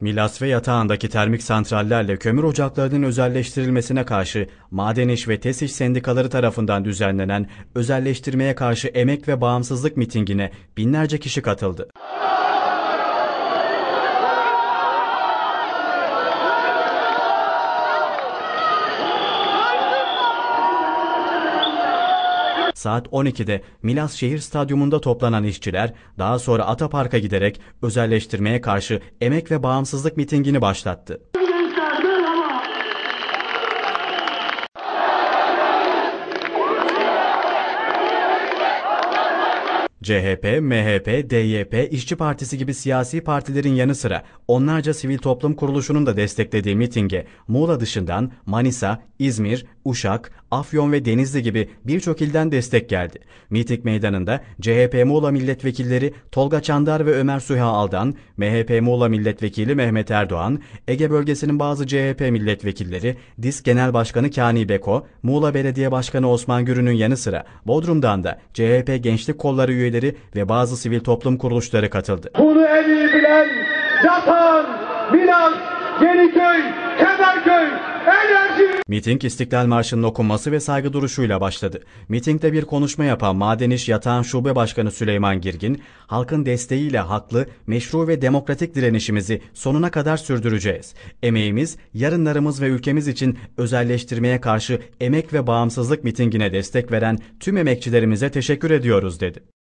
Milas ve yatağındaki termik santrallerle kömür ocaklarının özelleştirilmesine karşı Maden iş ve tesis sendikaları tarafından düzenlenen özelleştirmeye karşı emek ve bağımsızlık mitingine binlerce kişi katıldı. saat 12'de Milas Şehir Stadyumunda toplanan işçiler daha sonra Atapark'a giderek özelleştirmeye karşı emek ve bağımsızlık mitingini başlattı. CHP, MHP, DYP, İşçi Partisi gibi siyasi partilerin yanı sıra onlarca sivil toplum kuruluşunun da desteklediği mitinge Muğla dışından Manisa, İzmir, Uşak, Afyon ve Denizli gibi birçok ilden destek geldi. Mitik meydanında CHP Muğla milletvekilleri Tolga Çandar ve Ömer Süha Aldan, MHP Muğla milletvekili Mehmet Erdoğan, Ege bölgesinin bazı CHP milletvekilleri, DİS Genel Başkanı Kani Beko, Muğla Belediye Başkanı Osman Gürün'ün yanı sıra Bodrum'dan da CHP Gençlik Kolları üyeleri üyeleri ve bazı sivil toplum kuruluşları katıldı. Bunu en iyi bilen Zaten, Milas, Yeniköy, Kemerköy, Enerji... Miting İstiklal Marşı'nın okunması ve saygı duruşuyla başladı. Mitingde bir konuşma yapan Maden İş Yatağan Şube Başkanı Süleyman Girgin, halkın desteğiyle haklı, meşru ve demokratik direnişimizi sonuna kadar sürdüreceğiz. Emeğimiz, yarınlarımız ve ülkemiz için özelleştirmeye karşı emek ve bağımsızlık mitingine destek veren tüm emekçilerimize teşekkür ediyoruz dedi.